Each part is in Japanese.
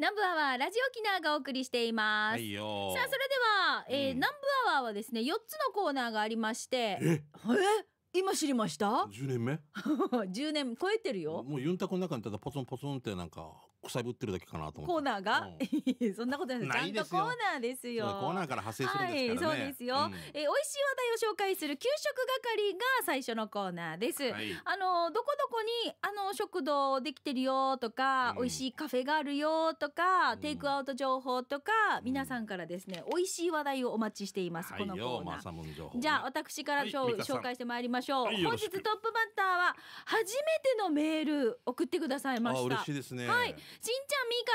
南部アワーラジオキナーがお送りしています。はいさあ、それでは、えーうん南部アワーはですね、四つのコーナーがありまして、ええ今知りました十年目 十年超えてるよ。もうユンタコの中にただポツンポツンってなんかくさぶってるだけかなと思ってコーナーが、うん、そんなことないちゃんとコーナーですよコーナーから派生するんですからね、はい、そうですよ、うん、え美味しい話題を紹介する給食係が最初のコーナーです、はい、あのどこどこにあの食堂できてるよとか、うん、美味しいカフェがあるよとか、うん、テイクアウト情報とか、皆さんからですね美味しい話題をお待ちしています、はい、このコーナー、ね、じゃあ私から、はい、紹介してまいりましょう、本日トップバッターは初めてのメール送ってくださいました嬉しいですねはいしんちゃんみー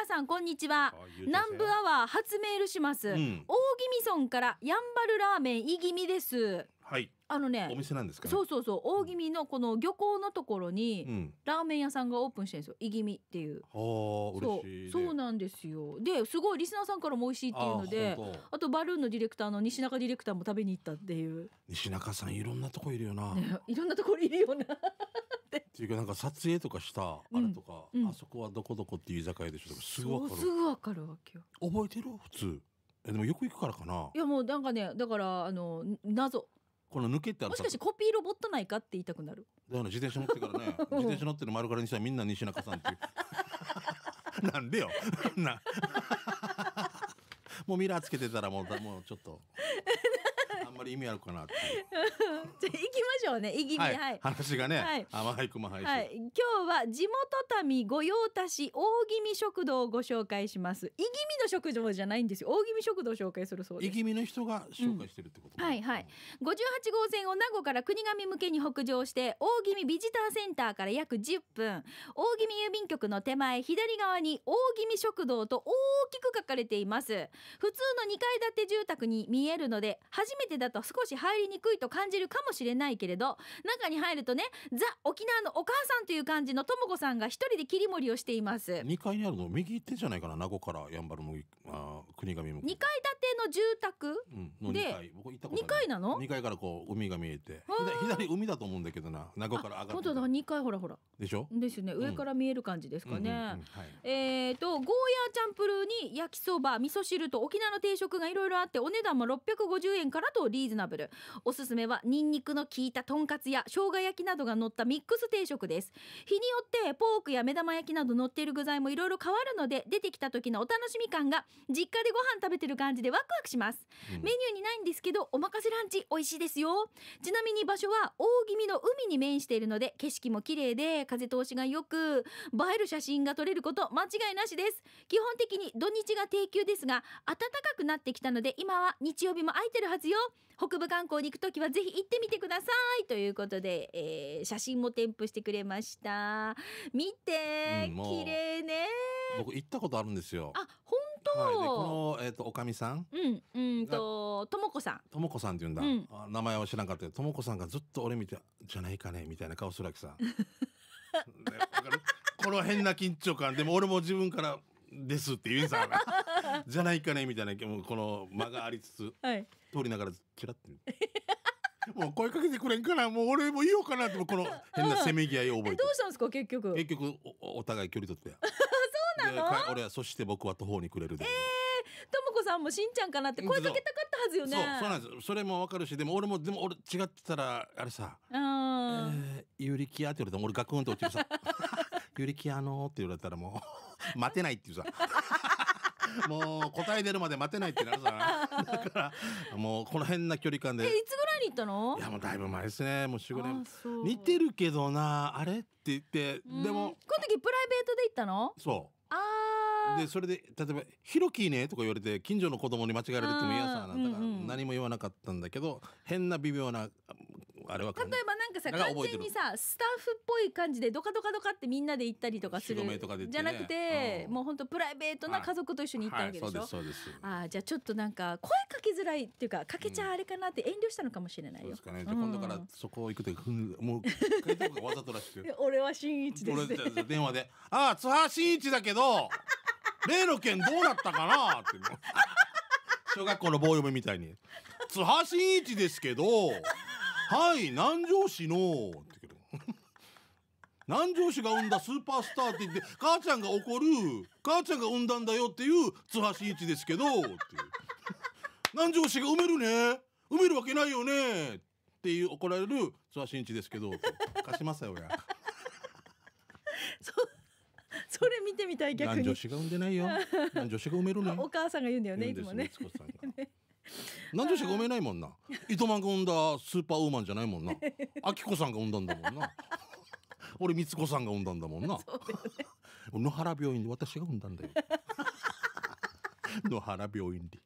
かさんこんにちは南部アワー初メールします、うん、大宜味村からやんばるラーメンいぎみですはいあのねお店なんですか、ね、そうそうそう大宜味のこの漁港のところに、ラーメン屋さんがオープンしてるんですよいぎみっていうあ嬉しい、ね、そうなんですよですごいリスナーさんからも美味しいっていうのであとバルーンのディレクターの西中ディレクターも食べに行ったっていう西中さんいろんなとこいるよな、いろんなところいるよなっていうかなんか撮影とかしたあれとか、うんうんあそこはどこどこっていう居酒屋でしょとかすぐそわうかするぐわかるわけよ覚えてる普通えでもよく行くからかないやもうなんかねだからあの謎この抜けってあるもしかしてコピーロボットないかって言いたくなるだから自転車乗ってからね 自転車乗ってる丸からにしたらみんな西中さんっていう なんでよな もうミラーつけてたらもうだもうちょっとあれ意味あるかなって じゃ行きましょうね意義に、はい、話がね、はい、あはいくまはい、はい、今日は地元民御用達大宜味食堂をご紹介します意気味の食堂じゃないんですよ大宜味食堂を紹介するそうです意気味の人が紹介してるってこと、うん、はいはい五十八号線を名護から国頭向けに北上して大宜味ビジターセンターから約十分大宜味郵便局の手前左側に大宜味食堂と大きく書かれています普通の二階建て住宅に見えるので初めてだと少し入りにくいと感じるかもしれないけれど中に入るとねザ・沖縄のお母さんという感じのとも子さんが一人で切り盛りをしています2階にあるの右手じゃないかな名護からやんばるもあ国神も2階建ての住宅、うん、で2階なの2階からこう海が見えて左海だと思うんだけどな名護から上がってだ2階ほらほらでしょですね上から見える感じですかねえっ、とゴーヤーチャンプルーに焼きそば味噌汁と沖縄の定食がいろいろあってお値段も650円からとリーズナブルおすすめはニンニクの効いたとんかつや生姜焼きなどが乗ったミックス定食です日によってポークや目玉焼きなど乗っている具材もいろいろ変わるので出てきた時のお楽しみ感が実家でご飯食べてる感じでワクワクします、うん、メニューにないんですけどおまかせランチ美味しいですよちなみに場所は大気味の海に面しているので景色も綺麗で風通しがよく映える写真が撮れること間違いなしです基本的に土日が定休ですが暖かくなってきたので今は日曜日も空いてるはずよ北部観光に行くときはぜひ行ってみてくださいということで、えー、写真も添付してくれました見て、うん、綺麗ね僕行ったことあるんですよあ本当、はい、このえっ、ー、とおかみさんうんうんとともこさんともこさんって言うんだ、うん、名前は知らんかったともこさんがずっと俺見てじゃないかねみたいな顔するわけさね、この変な緊張感でも俺も自分からですって言うんさ じゃないかねみたいなもうこの間がありつつ、はい、通りながらチラってる。もう声かけてくれんからもう俺も言おうかなってこの変なせめぎ合いを覚えてどうしたんですか結局結局お互い距離取って そうなの俺はそして僕は途方にくれるでえー、ともこさんもしんちゃんかなって声かけたかったはずよねそうなんですそれもわかるしでも俺もでも俺違ってたらあれさ「うん、えー、ゆりきや」って言われてら俺ガクンと落ちるさ ゆりきやのって言われたらもう 待てないっていうさ もう答え出るまで待てないってなるさだからもうこの辺な距離感でえいつぐらいに行ったのいやもうだいぶ前ですねもう45年似てるけどなあれって言ってでもこの時プライベートで行ったのそうあでそれで例えば「ヒロキーね」とか言われて近所の子供に間違えられても嫌さなんだから何も言わなかったんだけど変な微妙なあれは例えばなんかさ完全にさスタッフっぽい感じでドカドカドカってみんなで行ったりとかするじゃなくて、もう本当プライベートな家族と一緒に行ったわけでしょ、はあじゃあちょっとなんか声かけづらいっていうかかけちゃあれかなって遠慮したのかもしれないよ、じゃ今度からそこ行くともうわざとらしく 俺は新一です、俺電話で「ああ津波新一だけど例の件どうだったかな?」って 小学校の棒読みみたいに「津波新一ですけど」はい南城市の」って言う南城市が生んだスーパースター」って言って母ちゃんが怒る母ちゃんが生んだんだよっていう津橋一ですけどって南城市が埋めるね埋めるわけないよねっていう怒られる津橋一ですけど貸しますよ俺そそれ見てみたい逆に。男女子が産んでないよ。男女子が埋める お母さんが言うんだよねいつもね。何城市がごめないもんな糸満が産んだスーパーウーマンじゃないもんなあきこさんが産んだんだもんな俺光子さんが産んだんだもんな、ね、野原病院で私が産んだんだよ野原病院で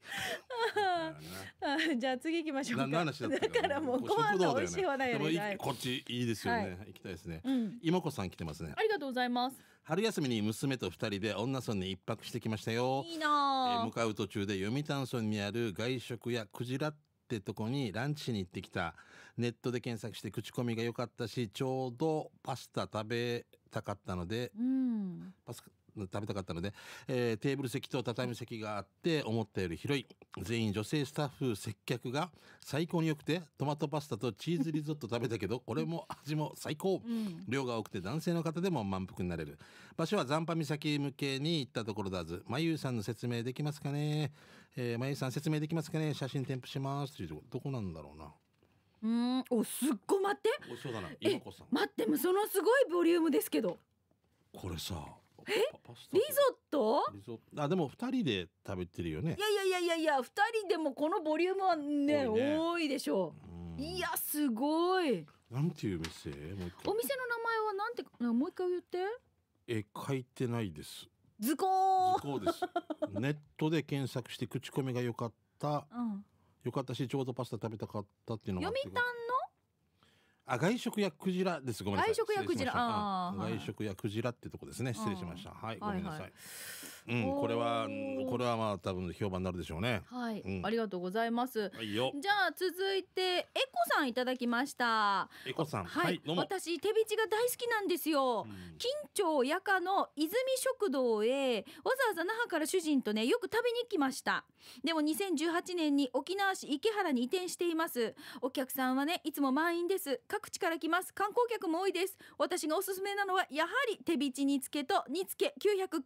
じゃあ次行きましょうか。だからもうご飯の美味しい話題やこっちいいですよね。行きたいですね。今子さん来てますね。ありがとうございます。春休みに娘と二人で女村に一泊してきましたよ。いいな、えー、向かう途中で読谷村にある外食やクジラってとこにランチしに行ってきた。ネットで検索して口コミが良かったし、ちょうどパスタ食べたかったので、うん、パス食べたかったので、えー、テーブル席と畳席があって思ったより広い全員女性スタッフ接客が最高に良くてトマトパスタとチーズリゾット食べたけどこれも味も最高、うん、量が多くて男性の方でも満腹になれる場所は残波岬向けに行ったところだずまゆうさんの説明できますかね、まゆうさん説明できますかね写真添付しますどこなんだろうなうんおすっご待ってそうだな今子さん待ってもそのすごいボリュームですけどこれさえリゾットリゾットあでも二人で食べてるよねいやいやいやいやいや2人でもこのボリュームはね多いね多いでしょういやすごいなんていう店お店の名前はなんてもう一回言ってえ書いてないです図工図工です ネットで検索して口コミが良かった、うん、良かったしちょうどパスタ食べたかったっていうのが読谷のあ外食やクジラですごめんなさい外食やクジラあ外食やクジラってとこですね失礼しましたはいごめんなさい、はいはい、うんこれはこれはまあ多分評判になるでしょうねはい、うん、ありがとうございますじゃあ続いてエコさんいただきましたエコさんはい、はい、私手びちが大好きなんですよ、うん、近町夜間の泉食堂へわざわざ那覇から主人とねよく食べに来ましたでも2018年に沖縄市池原に移転していますお客さんはねいつも満員です各地から来ます観光客も多いです私がおすすめなのはやはり手びち煮つけと煮付け900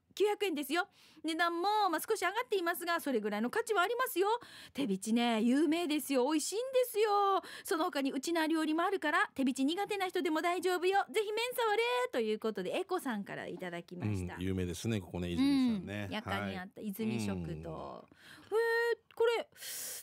900円ですよ値段もまあ少し上がっていますがそれぐらいの価値はありますよ手びちね有名ですよ美味しいんですよその他にうちな料理もあるから手びち苦手な人でも大丈夫よぜひ麺触れということでエコさんからいただきました、うん、有名ですねここね泉さんね、うん、やかにあった、泉食堂、うん、えー、これ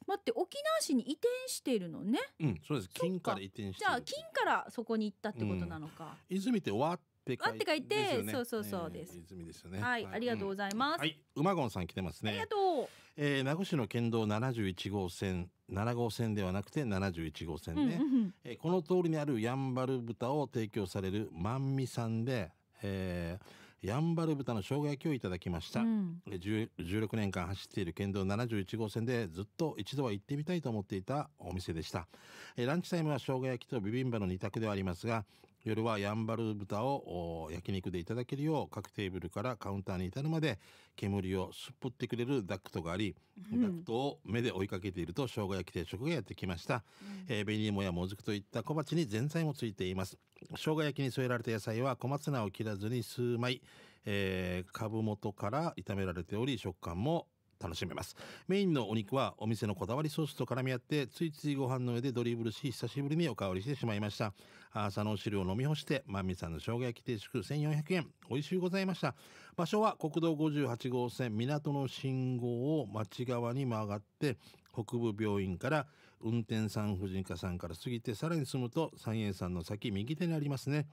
待って沖縄市に移転しているのねうんそうです金から移転してじゃあ金からそこに行ったってことなのか、うん、泉ってわって書いて,、ね、て書いてそうそうそうです、えー、泉ですよね、はい、はい、ありがとうございます、うん、はい馬ゴさん来てますねありがとう、えー、名護市の県道71号線7号線ではなくて71号線ね、うんうんうん、えー、この通りにあるやんばる豚を提供されるまんみさんでえーやんばる豚の生姜焼きをいただきました、うん、16年間走っている県道71号線でずっと一度は行ってみたいと思っていたお店でしたランチタイムは生姜焼きとビビンバの2択ではありますが夜はやんばる豚を焼肉でいただけるよう各テーブルからカウンターに至るまで煙をすっぽってくれるダクトがあり、うん、ダクトを目で追いかけていると生姜焼き定食がやってきました、うん、えー、紅芋やもずくといった小鉢に前菜もついています生姜焼きに添えられた野菜は小松菜を切らずに数枚、えー、株元から炒められており食感も楽しめますメインのお肉はお店のこだわりソースと絡み合ってついついご飯の上でドリブルし久しぶりにおかわりしてしまいました朝のお汁を飲み干してまみさんの生姜焼き定食1400円美味しゅうございました場所は国道58号線港の信号を町側に曲がって北部病院から運転産婦人科さんから過ぎてさらに進むと三栄さんの先右手にありますね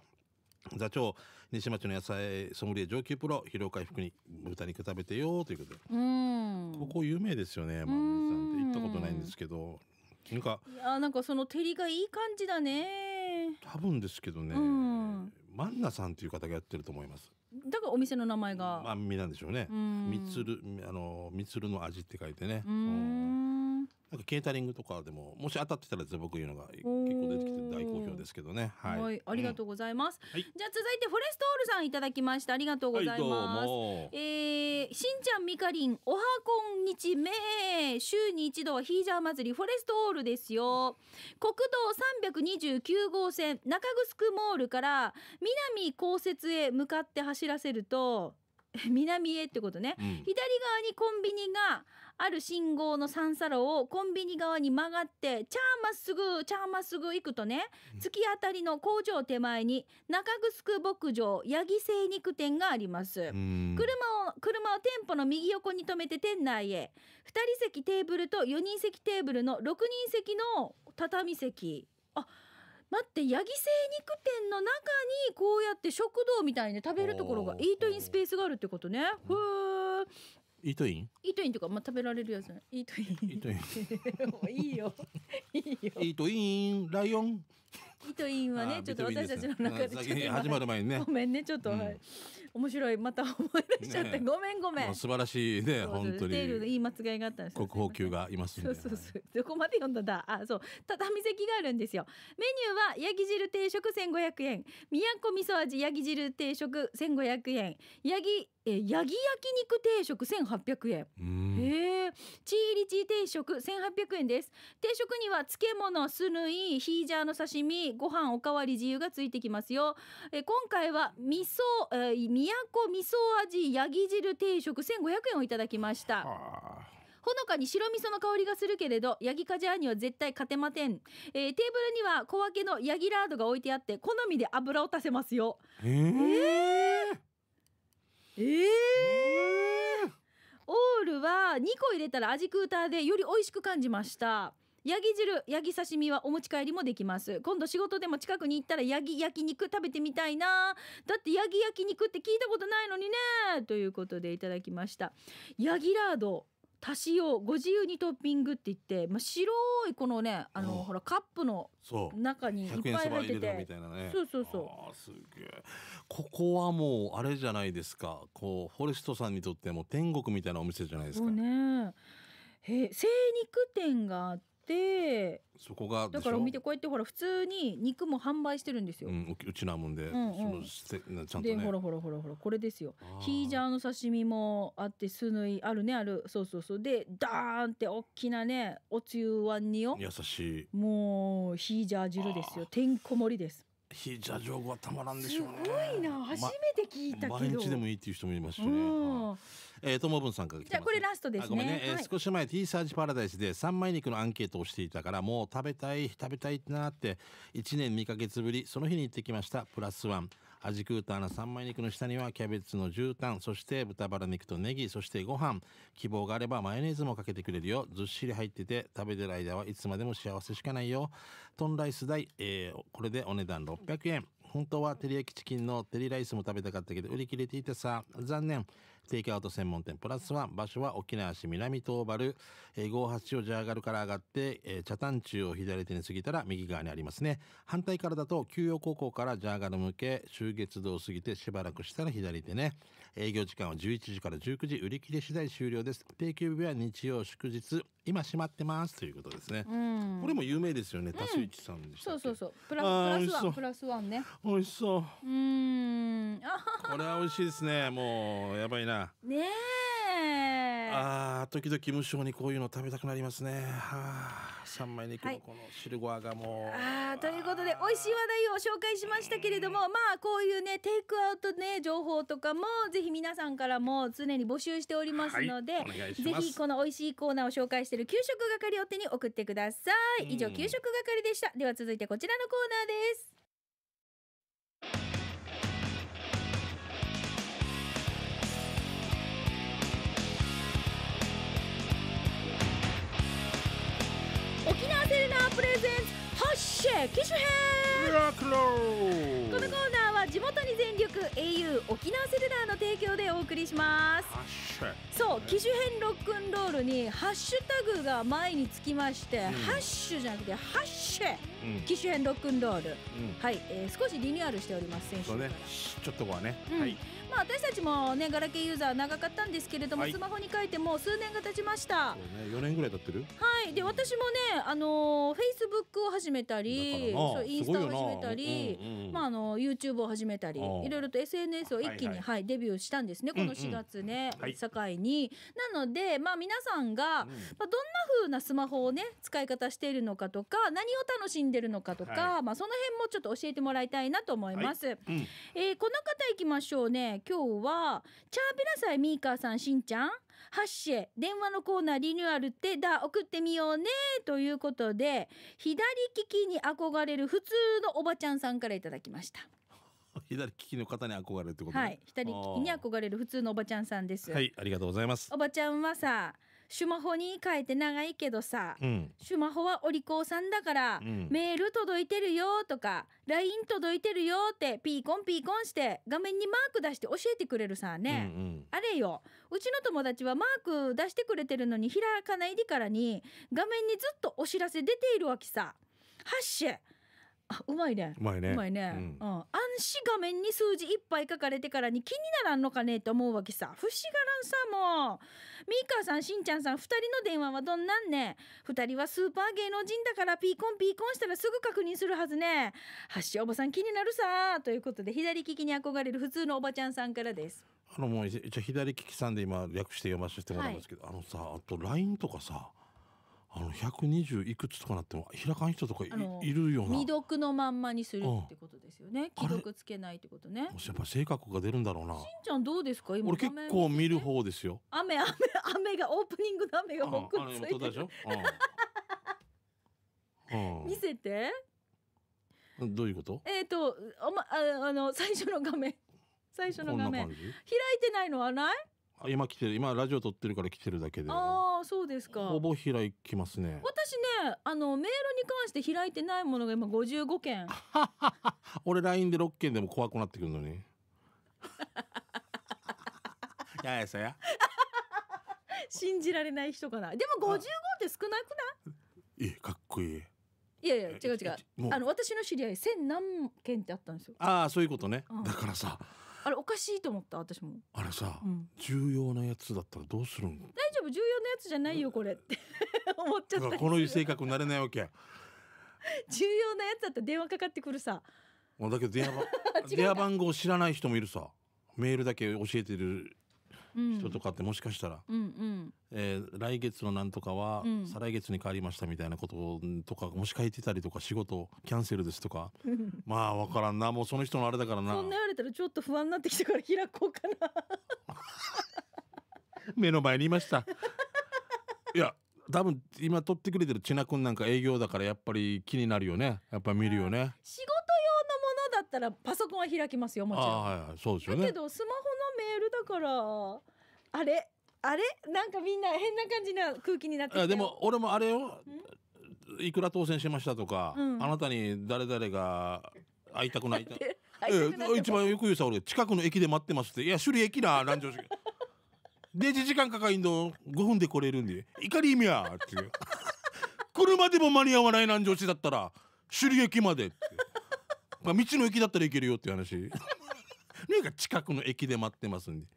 座長西町の野菜ソムリエ上級プロ疲労回復に豚肉食べてよということでここ有名ですよねまんみさんって行ったことないんですけどなんかあなんかその照りがいい感じだね多分ですけどねマンナさんっていう方がやってると思いますだからお店の名前がまんみなんでしょうねみつるあのみつるの味って書いてねうんなんかケータリングとかでももし当たってたらズボいうのが結構出てきて大好評ですけどねはい、はい、ありがとうございます、うんはい、じゃあ続いてフォレストオールさんいただきましたありがとうございます、はい、えー、しんちゃんみかりんおはこんにちめ週に一度はヒージャー祭りフォレストオールですよ国道329号線中城モールから南高雪へ向かって走らせると南へってことね、うん、左側にコンビニがある信号の三叉路をコンビニ側に曲がって、チャーまっすぐ、チャーまっすぐ行くとね、突き当たりの工場手前に、中城牧場、八木精肉店があります。車を、車を店舗の右横に止めて店内へ、2人席テーブルと4人席テーブルの6人席の畳席。あ待って八木精肉店の中にこうやって食堂みたいに食べるところがイートインスペースがあるってことね。ふーイートインイートインとか、まあ、食べられるやつイートインイートイン いいよいいよイートインライオンイートインはねちょっと私たちの中でちょっと始まる前にねごめんねちょっと、はい、面白いまた思い出しちゃって、ね、ごめんごめん素晴らしいね本当にいい間違いがあったんです国宝級がいますそうそうそうどこまで読んだんだあそう畳席があるんですよメニューはヤギ汁定食1500円宮古味噌味ヤギ汁定食1500円ヤギえヤギ焼肉定食1800円。へえ、チーリチー定食1800円です。定食には漬物、酢ぬいヒージャーの刺身、ご飯おかわり自由がついてきますよ。え今回は味噌、えー、都味噌味ヤギ汁定食1500円をいただきましたほのかに白味噌の香りがするけれどヤギカジャーには絶対勝てません、えー、テーブルには小分けのヤギラードが置いてあって好みで油を足せますよえー、えー、えー、オールは2個入れたら味クーターでより美味しく感じましたヤギ汁ヤギ刺身はお持ち帰りもできます今度仕事でも近くに行ったらヤギ焼肉食べてみたいなだってヤギ焼肉って聞いたことないのにねということでいただきましたヤギラード足し用ご自由にトッピングって言って、まあ、白いこのねあの、ほらカップの中にいっぱい入っててそ,、ね、そうそうそうすげえここはもうあれじゃないですかこうフォレストさんにとっても天国みたいなお店じゃないですか。ね、え、精肉店があってでそこがだから見てこうやってほら普通に肉も販売してるんですよ、うん、うちなもんで、うんうん、そのちゃんと、ね、でほらほらほらほらこれですよヒージャーの刺身もあってすぬいあるねあるそうそうそうでダーンって大きなねおつゆわんによ優しいもうヒージャー汁ですよてんこ盛りです非座上語はたまらんでしょう、ね、すごいな初めて聞いたけど、ま、毎日でもいいっていう人もいましたね、うん、えー、ともぶんさんから来てます、じゃこれラストですねごめんね、えー、少し前ティーサージパラダイスで三枚肉のアンケートをしていたからもう食べたい食べたいなって1年2か月ぶりその日に行ってきましたプラスワン味クーターな三枚肉の下にはキャベツの絨毯そして豚バラ肉とネギそしてご飯希望があればマヨネーズもかけてくれるよずっしり入ってて食べてる間はいつまでも幸せしかないよトンライス代、えー、これでお値段600円本当は照り焼きチキンの照りライスも食べたかったけど売り切れていたさ残念テイクアウト専門店プラスワン。場所は沖縄市南東原、えー、58をジャーガルから上がって、えー、茶炭中を左手に過ぎたら右側にありますね。反対からだと、休養高校からジャーガル向け、終月堂を過ぎてしばらくしたら左手ね。営業時間は11時から19時売り切れ次第終了です定休日は日曜祝日今閉まってますということですね、うん、これも有名ですよね多数一さんでした、うん、そうそうそうプラスワンプラスワンね美味しそううんこれは美味しいですねもうやばいなねえあ時々無性にこういうの食べたくなりますねはあ三枚肉のこの汁ごあがもう、はい、あということで美味しい話題を紹介しましたけれどもまあこういうねテイクアウトね情報とかもぜひひ皆さんからも常に募集しておりますので、はい、ぜひこの美味しいコーナーを紹介している給食係を手に送ってください以上給食係でしたでは続いてこちらのコーナーです沖縄セレナープレゼンツ発射機種編このコーナー地元に全力 au 沖縄セルラーの提供でお送りしますそう機種編ロックンロールにハッシュタグが前につきまして、うん、ハッシュじゃなくてハッシュ機種編ロックンロール、はい、えー、少しリニューアルしております先週ね、ちょっとはね、はい、まあ私たちもねガラケーユーザー長かったんですけれども、はい、スマホに書いてもう数年が経ちました。そうね、4年ぐらい経ってる。はい、で私もねあのフェイスブックを始めたり、そうインスタを始めたり、うんうん、まああの YouTube を始めたり、いろいろと SNS を一気に、はい、はいはい、デビューしたんですねこの4月ね、うんうん、境に、はい、なのでまあ皆さんが、うん、まあどんな風なスマホをね使い方しているのかとか何を楽しんででるのかとか、はい、まあ、その辺もちょっと教えてもらいたいなと思います、はいうん、えー、この方いきましょうね今日はチャービラサイミーカーさんしんちゃんハッシェ電話のコーナーリニューアルってだ送ってみようねということで左利きに憧れる普通のおばちゃんさんからいただきました 左利きの方に憧れるってこと、はい左利きに憧れる普通のおばちゃんさんですはいありがとうございますおばちゃんはさシュマホに変えて長いけどさ、うん、シュマホはお利口さんだから、うん、メール届いてるよとか LINE 届いてるよってピーコンピーコンして画面にマーク出して教えてくれるさね、うんうん、あれようちの友達はマーク出してくれてるのに開かないでからに画面にずっとお知らせ出ているわけさ。ハッシュあうまいねうまいねうまいね、うん、うん、暗視画面に数字いっぱい書かれてからに気にならんのかねと思うわけさ不思がらんさもうミカさんしんちゃんさん2人の電話はどんなんね2人はスーパー芸能人だからピーコンピーコンしたらすぐ確認するはずねはっしおばさん気になるさということで左利きに憧れる普通のおばちゃんさんからですあのもう一応左利きさんで今略して読ませてもらすけど、はい、あのさあと LINE とかさあの120いくつとかなっても開かん人とかいいるような未読のまんまにするってことですよね、既読つけないってことねもしやっぱ性格が出るんだろうなしんちゃんどうですか今俺結構見る方ですよ雨雨雨がオープニングの雨が僕ついてる見せてどういうことえっ、とおまああの最初の画面最初の画面開いてないのはない今来てる今ラジオ撮ってるから来てるだけでああそうですかほぼ開きますね私ねあのメールに関して開いてないものが今55件 俺 LINE で6件でも怖くなってくるのに ややさや信じられない人かなでも55って少なくないえかっこいいいやいや違う違うあの私の知り合い千何件ってあったんですよああそういうことね、うん、だからさあれおかしいと思った私もあれさ、うん、重要なやつだったらどうするん大丈夫重要なやつじゃないよこれって 思っちゃったこの性格なれないわけ 重要なやつだったら電話かかってくるさだけど電話 電話番号知らない人もいるさメールだけ教えてる人とかってもしかしたら、うんえー、来月のなんとかは、再来月に変わりましたみたいなこととかもし書いてたりとか仕事キャンセルですとか まあ分からんなもうその人のあれだからなそんな言われたらちょっと不安になってきてから開こうかな 目の前にいましたいや多分今撮ってくれてる千奈君なんか営業だからやっぱり気になるよねやっぱ見るよね、仕事用のものだったらパソコンは開きますよもちろん、はいはい、そうですよねだけどスマホールだからあれあれなんかみんな変な感じな空気になってきたでも俺もあれよいくら当選しましたとか、うんあなたに誰々が会いたくないえ 会いたくないえ一番よく言うさ俺近くの駅で待ってますっていや首里駅な蘭城市デジ時間かかいのど5分で来れるんで怒り意味やっていう車でも間に合わない蘭城市だったら首里駅までってまあ道の駅だったらいけるよっていう話ねか近くの駅で待ってますんで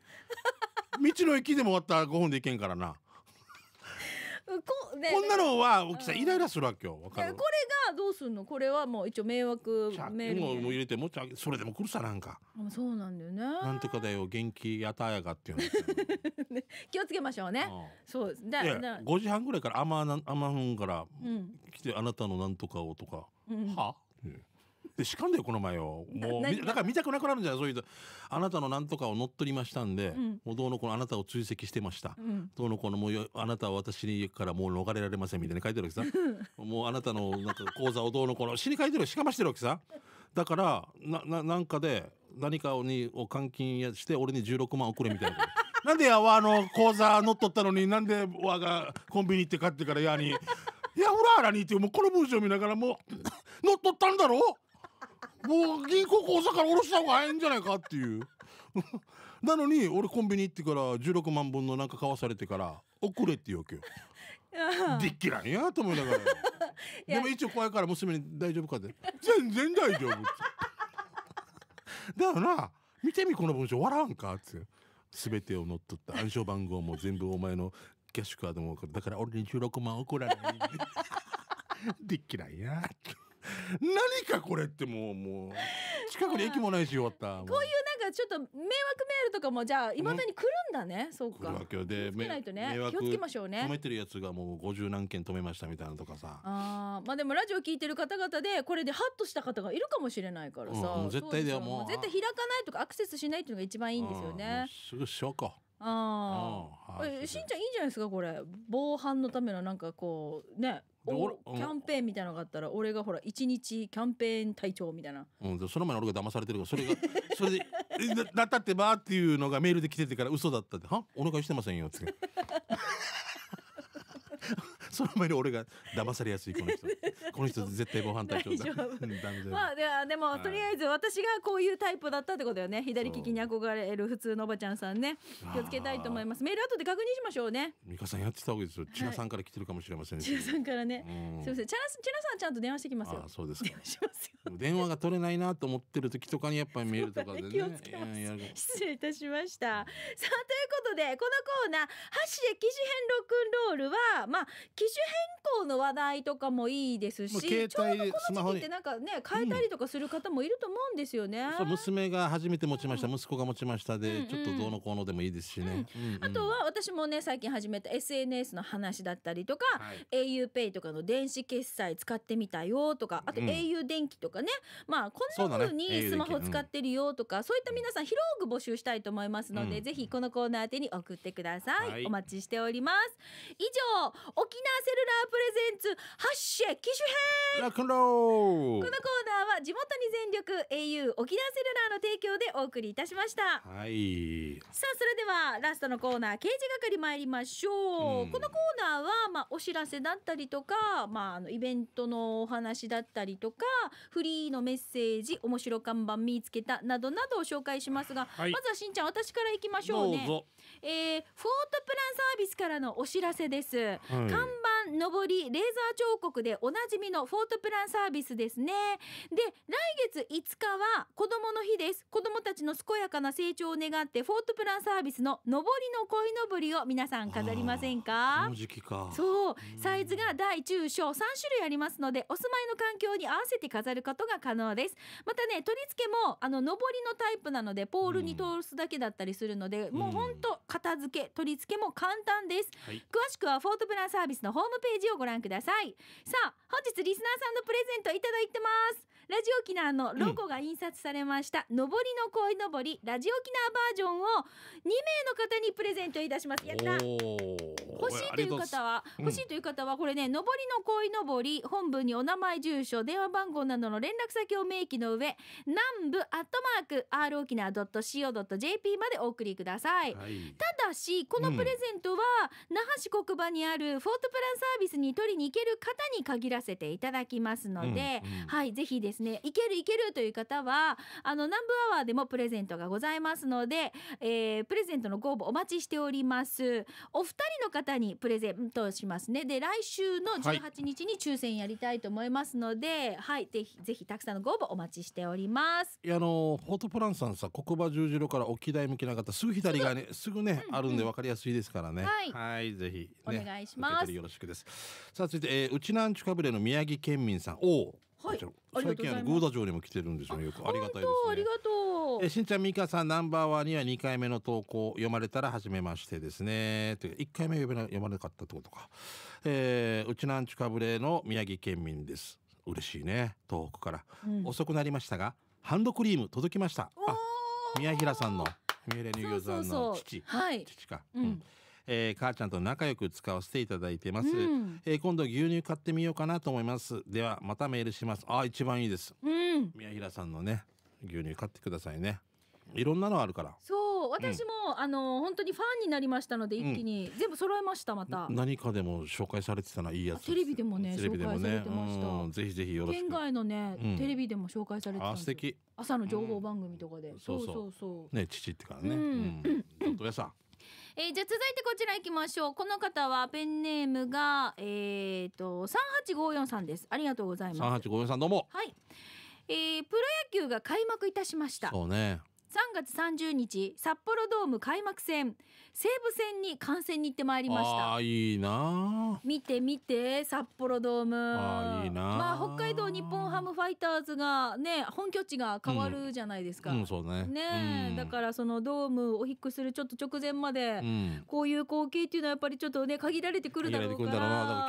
道の駅でも終わったら5分で行けんからなこ,、ね、こんなのは大きさイライラするわけよわかるこれがどうすんのこれはもう一応迷惑メールもも入れてもちそれでも来るさなんかそうなんだよねなんとかだよ元気やたやがっていうね、気をつけましょうねそうだだ5時半ぐらいから雨雨分から来て、うん、あなたのなんとかをとか、うん、はでしかんだよこの前をもうだから見たくなくなるんじゃないそういうあなたの何とかを乗っ取りましたんで、うん、もうどうのこのあなたを追跡してました、うん、どうのこのもうあなたは私にからもう逃れられませんみたいな書いてるわけさもうあなたのなんか口座をどうのこの死に書いてるしかましてるわけさだからなななんかで何かをにを監禁やして俺に16万送れみたいな。なんでやわあの口座乗っ取ったのになんでわがコンビニ行って買ってからやに「いやほらあらに」ってもうこの文章見ながらもう 乗っ取ったんだろもう銀行口座から下ろした方が早いんじゃないかっていう なのに俺コンビニ行ってから16万本のなんか買わされてから送れって言うわけよでっきらんやと思いながらでも一応怖いから娘に「大丈夫か?」って「全然大丈夫」ってだよな見てみこの文章笑わんかって全てを乗っ取った暗証番号も全部お前のキャッシュカードもだから俺に16万送らないでっきらんやって何かこれってもうもう近くに駅もないし終わった、こういうなんかちょっと迷惑メールとかもじゃあいまだに来るんだね、そうか来るわで気ないとね気をつけましょうね止めてるやつがもう50何件止めましたみたいなとかさあまあでもラジオ聞いてる方々でこれでハッとした方がいるかもしれないからさ、うん、絶対ではもう絶対開かないとかアクセスしないっていうのが一番いいんですよね、すぐうかああ、はい、しんちゃんいいんじゃないですかこれ防犯のためのなんかこうねキャンペーンみたいなのがあったら俺がほら一日キャンペーン隊長みたいな、うん、その前に俺が騙されてるからそれが それでななったってば」っていうのがメールで来ててから嘘だったって「はお願いしてませんよ」って。その前に俺が騙されやすいこの人 この人絶対防犯対象だまあでは、でもとりあえず私がこういうタイプだったってことよね左利きに憧れる普通のおばちゃんさんね気をつけたいと思いますメール後で確認しましょうね美香さんやってたわけですよ千奈さんから来てるかもしれません、ね、千奈さんからねすみません千奈さんちゃんと電話してきますよそうです電話しますよ電話が取れないなと思ってる時とかにやっぱりメールとかでね 気をつけます失礼いたしましたさあということでこのコーナー箸で記事編ロックンロールはまあ記種変更の話題とかもいいですし携帯スマホにってなんかね変えたりとかする方もいると思うんですよね、うん、娘が初めて持ちました、うん、息子が持ちましたで、うんうん、ちょっとどうのこうのでもいいですしね、うんうん、あとは私もね最近始めた SNS の話だったりとか、はい、auPay とかの電子決済使ってみたよとかあと au 電気とかね、まあこんな風にスマホ使ってるよとかそう,、いった皆さん広く募集したいと思いますので、ぜひこのコーナー宛に送ってください、はい、お待ちしております以上沖縄セルラープレゼンツハッシェ機種編ラクロこのコーナーは地元に全力 au 沖縄セルラーの提供でお送りいたしましたはいさあそれではラストのコーナー刑事係参りましょう、うん、このコーナーはまあお知らせだったりとかまああのイベントのお話だったりとかフリーのメッセージ面白看板見つけたなどなどを紹介しますが、はい、まずはしんちゃん私からいきましょうねどうぞえー、フォートプランサービスからのお知らせです、はい、看板段上りレーザー彫刻でおなじみのフォートプランサービスですねで来月5日は子供の日です子供もたちの健やかな成長を願ってフォートプランサービスの上りの鯉のぼりを皆さん飾りませんかそうサイズが大中小3種類ありますのでお住まいの環境に合わせて飾ることが可能ですまたね取り付けもあの上りのタイプなのでポールに通すだけだったりするので、うん、もうほんと片付け取り付けも簡単です、はい、詳しくはフォートプランサービスのホームームページをご覧くださいさあ本日リスナーさんのプレゼントいただいてますラジオ沖縄のロゴが印刷されました、うん、上りのこのぼりラジオ沖縄バージョンを2名の方にプレゼントいたしますやった欲しいという方は、欲しいという方はこれね、上りの鯉のぼり本文にお名前住所電話番号などの連絡先を明記の上南部アットマーク r 沖縄 .co.jp までお送りください、はい、ただしこのプレゼントは、うん、那覇市黒場にあるフォートプランサービスに取りに行ける方に限らせていただきますので、うんうん、はいぜひですね行ける行けるという方はあの南部アワーでもプレゼントがございますので、えー、プレゼントのご応募お待ちしておりますお二人の方方にプレゼントしますねで来週の十八日に抽選やりたいと思いますので、はい、はい、ぜひぜひたくさんのご応募お待ちしておりますいやあのフォートプランさんさ国場十字路から沖台向きな方すぐ左側に、ね、すぐね、うんうん、あるんでわかりやすいですからねはいぜひ、ね、お願いしますよろしくですさあ続いて、えうちなんちゅかぶれの宮城県民さんおおはい、最近あのゴーダ城にも来てるんですよよくありがたいです、ね、ありがとうえしんちゃんみかさんナンバーワンには2回目の投稿読まれたら初めましてですねという1回目読めな読まなかったってことか、えー、うちなんちかぶれの宮城県民です嬉しいね東北から、うん、遅くなりましたがハンドクリーム届きましたあ宮平さんの宮平乳業さんの父、はい、父か、うんえー、母ちゃんと仲良く使わせていただいてます、うん、えー、今度牛乳買ってみようかなと思いますではまたメールしますあ一番いいです、うん、宮平さんのね牛乳買ってくださいねいろんなのあるからそう私も、うん、あの本当にファンになりましたので一気に、うん、全部揃えましたまた何かでも紹介されてたないいやつテレビでもねで紹介されてました、ぜひぜひよろしく県外のね、テレビでも紹介されてたあ素敵朝の情報番組とかで、そうそうそうね父ってからね、うん、お父さんえー、じゃあ続いてこちら行きましょう。この方はペンネームが、えっ、ー、と、3854さんです。ありがとうございます。3854さんどうも。はい。えー、プロ野球が開幕いたしました。そうね。3月30日札幌ドーム開幕戦西武戦に観戦に行ってまいりましたあいいな見て見て札幌ドームあいいなまあ北海道日本ハムファイターズがね本拠地が変わるじゃないですか、うんうん、そうねね、うん、だからそのドームを引っ越するちょっと直前まで、こういう光景っていうのはやっぱりちょっとね限られてくるだろうからか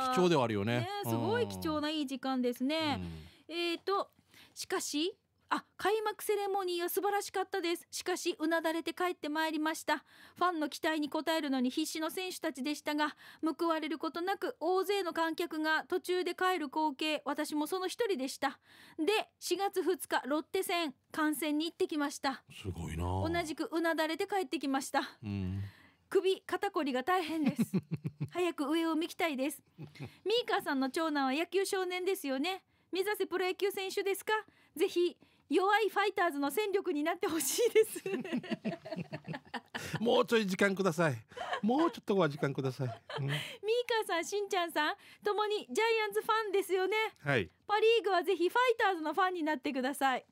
ら貴重ではあるよねねすごい貴重ないい時間ですね、えっ、ー、としかしあ開幕セレモニーは素晴らしかったですしかしうなだれて帰ってまいりましたファンの期待に応えるのに必死の選手たちでしたが報われることなく大勢の観客が途中で帰る光景私もその一人でしたで4月2日ロッテ戦観戦に行ってきましたすごいな同じくうなだれて帰ってきました、うん首肩こりが大変です 早く上を向きたいですミーカーさんの長男は野球少年ですよね目指せプロ野球選手ですかぜひ弱いファイターズの戦力になってほしいです もうちょい時間くださいもうちょっとは時間ください、うん、ミーカーさんしんちゃんさんともにジャイアンツファンですよね、はい、パリーグはぜひファイターズのファンになってください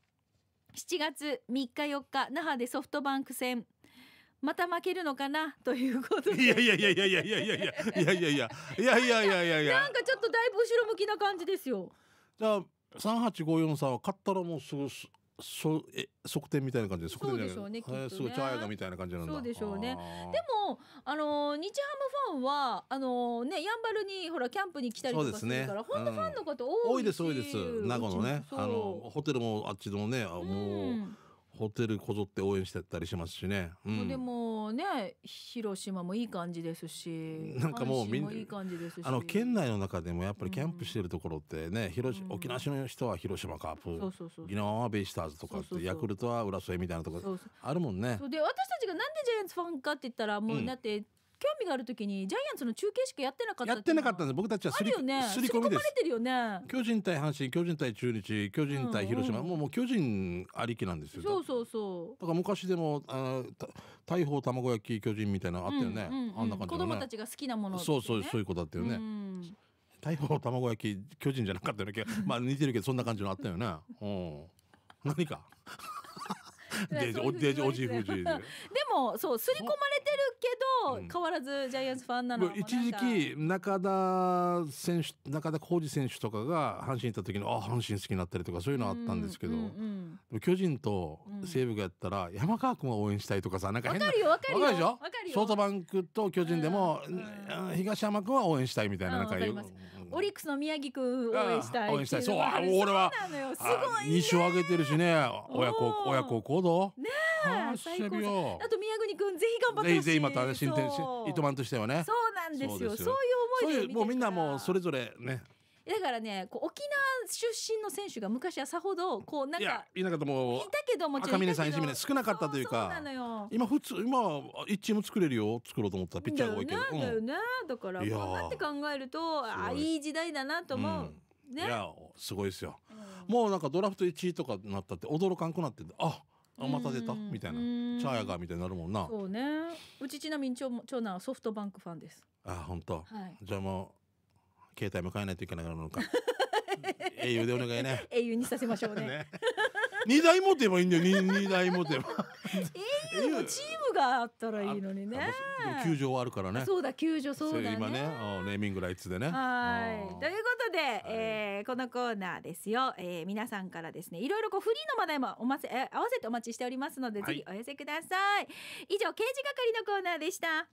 7月3日4日那覇でソフトバンク戦また負けるのかなということいいやいやいやいやいやいやいやいやいやいやいやいやいやいやなんかちょっとだいぶ後ろ向きな感じですよじゃ3854さんは買ったらもうすぐそえ測定みたいな感じで測定じゃないでしょうね、ね、すごいチャーヤがみたいな感じなんだそうでしょうねでもあの日ハムファンはあのねやんばるにほらキャンプに来たりとかするから、ね、本当ファンのこと多い、うん、多いです多いです名護のねあのホテルもあっちのねもう、うんホテルこぞって応援してたりしますしね、うん、でもね広島もいい感じですしなんかもうみんなあの県内の中でもやっぱりキャンプしてるところってね、うん、広沖縄市の人は広島カープ、そうそうそう沖縄はベイスターズとかってヤクルトは浦添みたいなところあるもんねで私たちがなんでジャイアンツファンかって言ったらもう、だって興味があるときにジャイアンツの中継しかやってなかったやってなかったんです僕たちはすり,、ね、り込みでするよね巨人対阪神巨人対中日巨人対広島、うんうん、もうもう巨人ありきなんですよそうそうそうだから昔でもあ大砲卵焼き巨人みたいなあったよね、うんうんうん、あんな感じ、ね、子供たちが好きなもの、ね、そうそうそういうことだったよね、うん、大砲卵焼き巨人じゃなかったよねまあ似てるけどそんな感じのあったよねうん何かデジデジおじいふじでもそう刷り込まれてるけど、うん、変わらずジャイアンツファンなの一時期中田選手中田浩二選手とかが阪神行った時のあ阪神好きになったりとかそういうのあったんですけど、うんうん巨人と西武がやったら、山川君を応援したいとかさなんか変なわかるよわかるよかるでしょソフトバンクと巨人でも、うん、東山君は応援したいみたいななんかす。オリックスの宮城君応援したい応援したいそう俺はすごい、ね、2勝上げてるしね親子親子行動ねえ最高あと宮国君ぜひ頑張ってほしいぜひまた新天糸満としてはねそうなんですよそういう思いでもうみんなもうそれぞれねだからねこう沖縄出身の選手が昔はさほどこうなんかいなかったもういたけどもち赤嶺さん石嶺少なかったというか今普通今一チーム作れるよ作ろうと思ったらピッチャーが多いけどだよね、うん、だから頑張って考えるとあいい時代だなと思う、うんね、いやすごいですよ、うん、もうなんかドラフト1位とかなったって驚かんくなってああまた出たみたいなチャーヤがみたいになるもんなそうねうちちなみに長男はソフトバンクファンですあ本当、はい、じゃあも携帯も変えないといけないのか 英雄でお願いね英雄にさせましょうねね二台持てばいいんだよ二台持てば 英雄のチームがあったらいいのにね球場あるからねそうだ球場そうだね今ねネーミングライツでねはいということで、はえー、このコーナーですよ、えー、皆さんからですねいろいろこうフリーの話題もおませ、えー、合わせてお待ちしておりますので、はい、ぜひお寄せください以上刑事係のコーナーでした